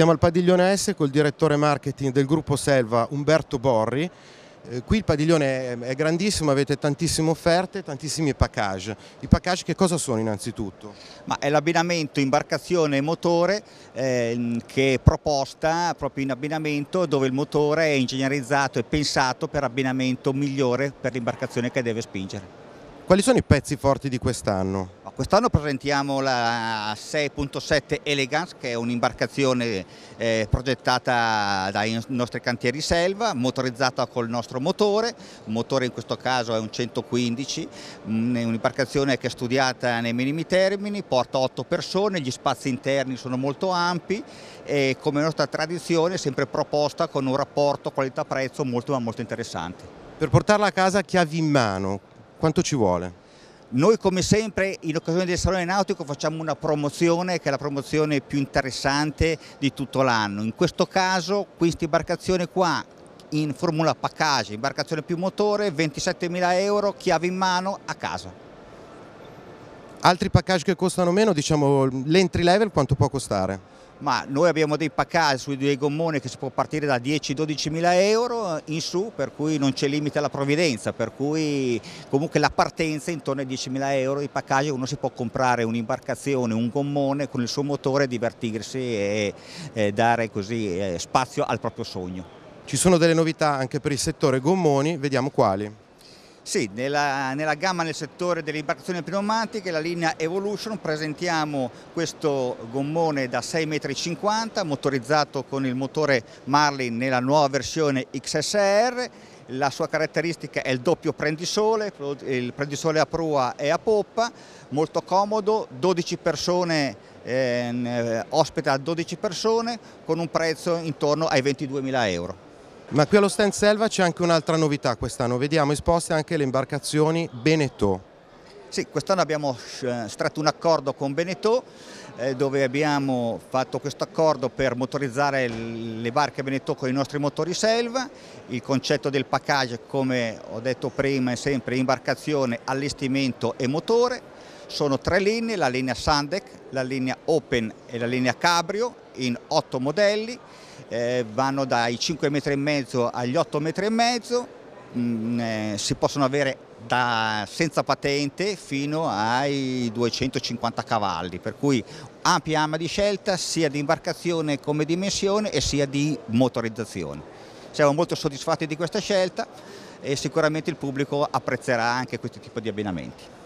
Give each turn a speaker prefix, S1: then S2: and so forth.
S1: Siamo al padiglione S col direttore marketing del gruppo Selva, Umberto Borri. Eh, qui il padiglione è, è grandissimo, avete tantissime offerte, tantissimi package. I package che
S2: cosa sono innanzitutto? Ma è l'abbinamento imbarcazione e motore eh, che è proposta proprio in abbinamento dove il motore è ingegnerizzato e pensato per abbinamento migliore per l'imbarcazione che deve spingere.
S1: Quali sono i pezzi forti di quest'anno?
S2: Quest'anno presentiamo la 6.7 Elegance che è un'imbarcazione eh, progettata dai nostri cantieri Selva, motorizzata col nostro motore, il motore in questo caso è un 115, mm, un'imbarcazione che è studiata nei minimi termini, porta 8 persone, gli spazi interni sono molto ampi e come nostra tradizione è sempre proposta con un rapporto qualità-prezzo molto ma molto interessante. Per portarla a casa chiavi in mano, quanto ci vuole? Noi come sempre in occasione del Salone Nautico facciamo una promozione che è la promozione più interessante di tutto l'anno. In questo caso questa imbarcazione qua in formula package, imbarcazione più motore, 27.000 euro, chiave in mano a casa.
S1: Altri package che costano meno, diciamo l'entry level quanto può costare?
S2: Ma noi abbiamo dei package sui due gommoni che si può partire da 10-12 mila euro in su, per cui non c'è limite alla provvidenza, per cui comunque la partenza è intorno ai 10 mila euro, i package uno si può comprare un'imbarcazione, un gommone con il suo motore, divertirsi e, e dare così eh, spazio al proprio sogno. Ci sono delle novità anche per il settore gommoni,
S1: vediamo quali.
S2: Sì, nella, nella, gamma nel settore delle imbarcazioni pneumatiche, la linea Evolution, presentiamo questo gommone da 6,50 m, motorizzato con il motore Marlin nella nuova versione XSR, la sua caratteristica è il doppio prendisole, il prendisole a prua e a poppa, molto comodo, 12 persone, eh, ospita 12 persone con un prezzo intorno ai 22.000 euro. Ma qui allo stand Selva c'è anche un'altra novità
S1: quest'anno, vediamo esposte anche le imbarcazioni Beneteau. Sì, quest'anno abbiamo
S2: eh, stretto un accordo con Beneteau eh, dove abbiamo fatto questo accordo per motorizzare le barche Beneteau con i nostri motori Selva, il concetto del package come ho detto prima è sempre imbarcazione, allestimento e motore, sono tre linee, la linea Sandec, la linea Open e la linea Cabrio in otto modelli, eh, vanno dai 5,5 m agli 8,5 m, mm, eh, si possono avere da, senza patente fino ai 250 cavalli, per cui ampia gamma di scelta sia di imbarcazione come dimensione e sia di motorizzazione. Siamo molto soddisfatti di questa scelta e sicuramente il pubblico apprezzerà anche questo tipo di abbinamenti.